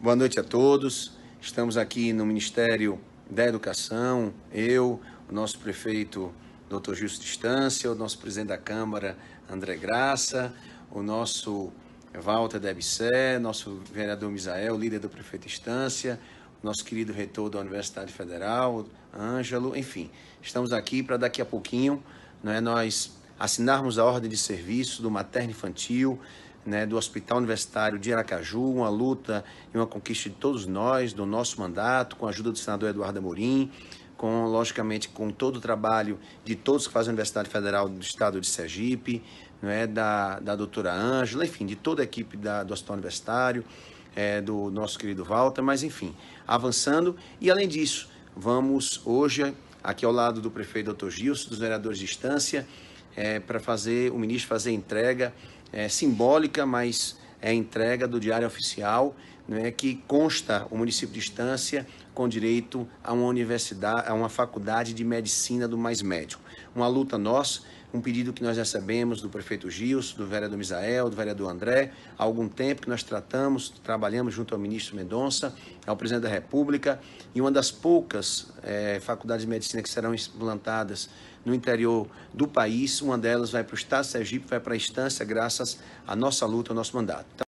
Boa noite a todos. Estamos aqui no Ministério da Educação, eu, o nosso prefeito Dr. Justo Distância, o nosso presidente da Câmara, André Graça, o nosso Walter Debissé, nosso vereador Misael, líder do prefeito Instância, nosso querido reitor da Universidade Federal, Ângelo, enfim, estamos aqui para daqui a pouquinho né, nós assinarmos a ordem de serviço do materno infantil, né, do Hospital Universitário de Aracaju, uma luta e uma conquista de todos nós, do nosso mandato, com a ajuda do senador Eduardo Amorim, com, logicamente, com todo o trabalho de todos que fazem a Universidade Federal do Estado de Sergipe, não é, da, da doutora Ângela, enfim, de toda a equipe da, do Hospital Universitário, é, do nosso querido Walter, mas enfim, avançando. E além disso, vamos hoje, aqui ao lado do prefeito Dr. Gilson, dos vereadores de instância, é, para fazer o ministro fazer entrega é, simbólica, mas é entrega do Diário Oficial né, que consta o município de Estância com direito a uma universidade, a uma faculdade de medicina do mais médico. Uma luta nossa, um pedido que nós recebemos do prefeito Gils, do vereador Misael, do vereador André, há algum tempo que nós tratamos, trabalhamos junto ao ministro Mendonça, ao presidente da República, e uma das poucas é, faculdades de medicina que serão implantadas no interior do país, uma delas vai para o Estado de Sergipe, vai para a Estância, graças à nossa luta, ao nosso mandato. Então,